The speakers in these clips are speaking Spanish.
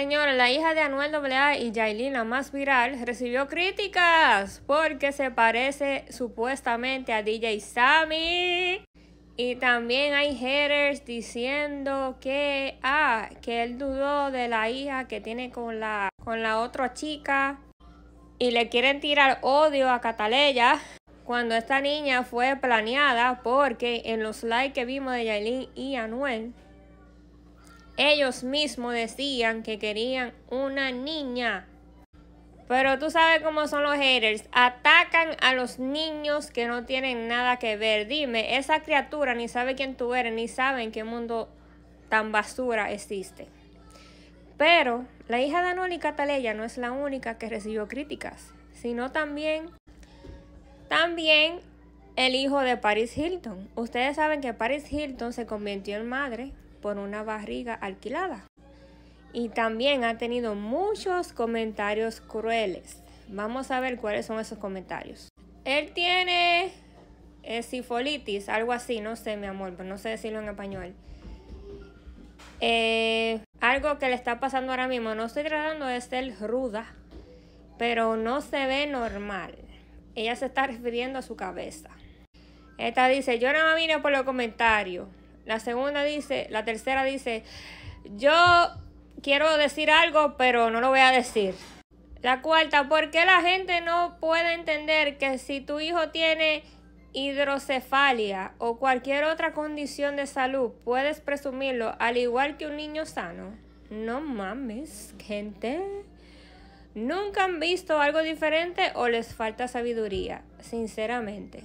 Señora, la hija de Anuel AA y Yailin, más viral, recibió críticas porque se parece supuestamente a DJ Sammy. Y también hay haters diciendo que, ah, que él dudó de la hija que tiene con la, con la otra chica y le quieren tirar odio a Cataleya cuando esta niña fue planeada porque en los likes que vimos de Yailin y Anuel ellos mismos decían que querían una niña. Pero tú sabes cómo son los haters. Atacan a los niños que no tienen nada que ver. Dime, esa criatura ni sabe quién tú eres, ni sabe en qué mundo tan basura existe. Pero la hija de Anuel y Cataleya no es la única que recibió críticas, sino también, también el hijo de Paris Hilton. Ustedes saben que Paris Hilton se convirtió en madre por una barriga alquilada. Y también ha tenido muchos comentarios crueles. Vamos a ver cuáles son esos comentarios. Él tiene sifolitis, algo así, no sé, mi amor, no sé decirlo en español. Eh, algo que le está pasando ahora mismo, no estoy tratando de ser ruda, pero no se ve normal. Ella se está refiriendo a su cabeza. Esta dice, yo no me vine por los comentarios. La segunda dice, la tercera dice, yo quiero decir algo, pero no lo voy a decir. La cuarta, ¿por qué la gente no puede entender que si tu hijo tiene hidrocefalia o cualquier otra condición de salud, puedes presumirlo al igual que un niño sano? No mames, gente. ¿Nunca han visto algo diferente o les falta sabiduría? Sinceramente.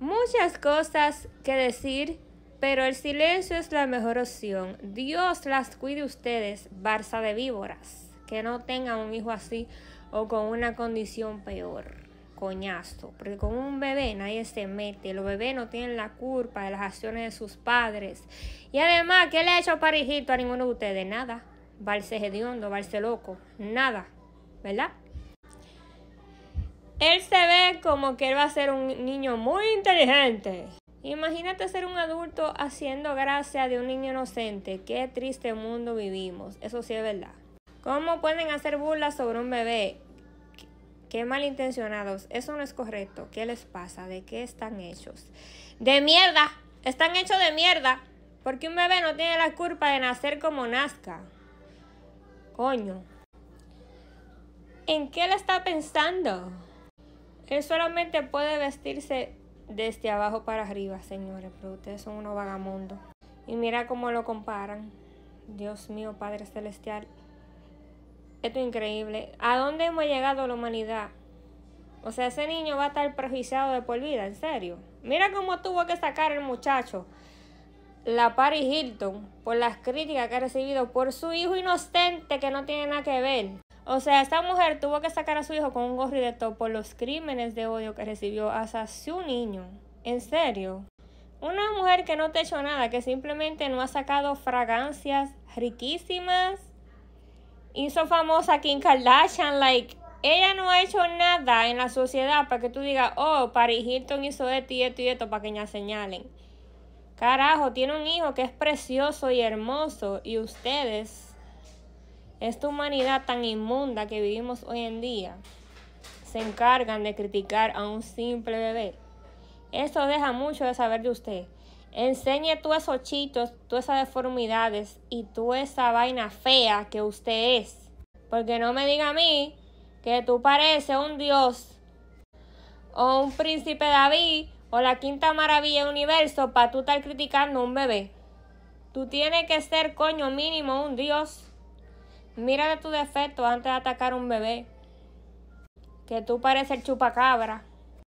Muchas cosas que decir pero el silencio es la mejor opción. Dios las cuide ustedes, Barza de víboras, que no tengan un hijo así o con una condición peor. Coñazo, porque con un bebé nadie se mete, los bebés no tienen la culpa de las acciones de sus padres. Y además, ¿qué le ha hecho parejito a ninguno de ustedes? Nada. Barce hediondo, barce loco, nada, ¿verdad? Él se ve como que él va a ser un niño muy inteligente. Imagínate ser un adulto haciendo gracia de un niño inocente. Qué triste mundo vivimos. Eso sí es verdad. ¿Cómo pueden hacer burlas sobre un bebé? Qué malintencionados. Eso no es correcto. ¿Qué les pasa? ¿De qué están hechos? De mierda. Están hechos de mierda. Porque un bebé no tiene la culpa de nacer como nazca. Coño. ¿En qué le está pensando? Él solamente puede vestirse desde abajo para arriba, señores, pero ustedes son unos vagamundos. Y mira cómo lo comparan. Dios mío, Padre Celestial. Esto es increíble. ¿A dónde hemos llegado la humanidad? O sea, ese niño va a estar prejuiciado de por vida, en serio. Mira cómo tuvo que sacar el muchacho la Paris Hilton por las críticas que ha recibido por su hijo inocente que no tiene nada que ver. O sea, esta mujer tuvo que sacar a su hijo con un gorrito por los crímenes de odio que recibió hasta su niño. En serio. Una mujer que no te ha hecho nada, que simplemente no ha sacado fragancias riquísimas. Hizo famosa Kim Kardashian, like, ella no ha hecho nada en la sociedad para que tú digas, oh, Paris Hilton hizo esto y esto y esto para que ya señalen. Carajo, tiene un hijo que es precioso y hermoso y ustedes esta humanidad tan inmunda que vivimos hoy en día se encargan de criticar a un simple bebé. Eso deja mucho de saber de usted. Enseñe tú esos chitos, tú esas deformidades y tú esa vaina fea que usted es. Porque no me diga a mí que tú pareces un dios o un príncipe David o la quinta maravilla del universo para tú estar criticando a un bebé. Tú tienes que ser coño mínimo un dios. Mira de tu defecto antes de atacar a un bebé. Que tú pareces el chupacabra.